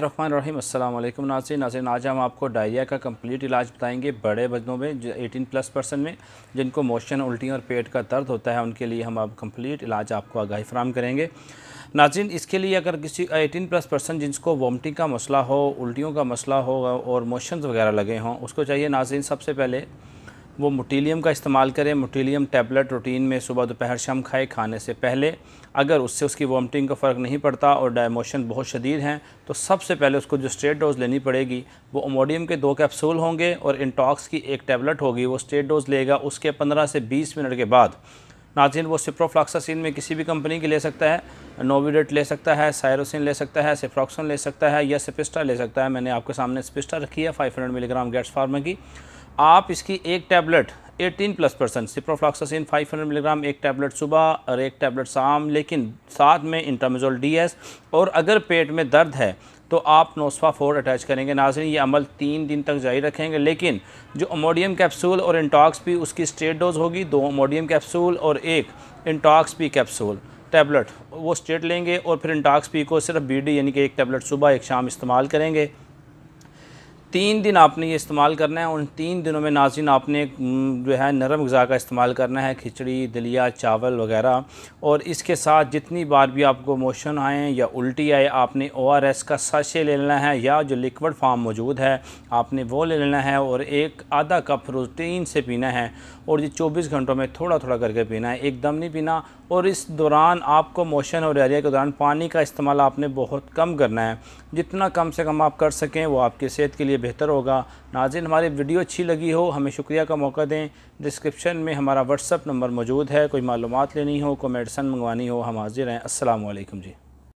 रफ़ान रहीम अल्लाम नाजी नासिन आज हम आपको डायरिया का कंप्लीट इलाज बताएंगे बड़े बच्चों में जो 18 प्लस पर्सन में जिनको मोशन उल्टी और पेट का दर्द होता है उनके लिए हम आप कंप्लीट इलाज आपको आगाही फ्राहम करेंगे नाजिन इसके लिए अगर किसी 18 प्लस पर्सन जिनको वॉमिटिंग का मसला हो उल्टियों का मसला हो और मोशन वगैरह लगे हों उसको चाहिए नाजिन सबसे पहले वो मोटीलियम का इस्तेमाल करें मोटीलियम टैबलेट रूटीन में सुबह दोपहर शाम खाए खाने से पहले अगर उससे उसकी वॉमटिंग का फ़र्क नहीं पड़ता और डायमोशन बहुत शदीद हैं तो सबसे पहले उसको जो स्ट्रेट डोज लेनी पड़ेगी वो ओमोडियम के दो कैप्सूल होंगे और इंटॉक्स की एक टैबलेट होगी वो स्ट्रेट डोज लेगा उसके पंद्रह से बीस मिनट के बाद नाजिन वो सिप्रोफ्लाक्सासिन में किसी भी कंपनी की ले सकता है नोविडेट ले सकता है सायरोसिन ले सकता है सिफ्रॉक्सन ले सकता है या सिपिस्टा ले सकता है मैंने आपके सामने सिपिस्टा रखी है 500 मिलीग्राम गैट्स फार्मा की आप इसकी एक tablet 18 plus percent ciprofloxacin 500 milligram एक टैबलेट सुबह और एक टैबलेट शाम लेकिन साथ में इंटरमिजोल डीएस और अगर पेट में दर्द है तो आप नोसफा फोर अटैच करेंगे नाजिन ये अमल तीन दिन तक जारी रखेंगे लेकिन जो अमोडियम कैप्सूल और इंटॉक्स पी उसकी स्टेट डोज होगी दो अमोडियम कैप्सूल और एक इंटॉक्स पी कैप्सूल टैबलेट वो स्टेट लेंगे और फिर इंटॉक्स पी को सिर्फ बी यानी कि एक टैबलेट सुबह एक शाम इस्तेमाल करेंगे तीन दिन आपने ये इस्तेमाल करना है उन तीन दिनों में नाजिन आपने जो है नरम गज़ा का इस्तेमाल करना है खिचड़ी दलिया चावल वगैरह और इसके साथ जितनी बार भी आपको मोशन आए या उल्टी आए आपने ओ आर एस का साशे ले लेना है या जो लिक्विड फार्म मौजूद है आपने वो ले लेना है और एक आधा कप प्रोटीन से पीना है और ये चौबीस घंटों में थोड़ा थोड़ा करके पीना है एकदम नहीं पीना और इस दौरान आपको मोशन और एरिया के दौरान पानी का इस्तेमाल आपने बहुत कम करना है जितना कम से कम आप कर सकें वो आपकी सेहत के लिए बेहतर होगा नाजिन हमारी वीडियो अच्छी लगी हो हमें शुक्रिया का मौका दें डिस्क्रिप्शन में हमारा व्हाट्सअप नंबर मौजूद है कोई मालूम लेनी हो कोई मेडिसन मंगवानी हो हम हाजिर हैं असलम जी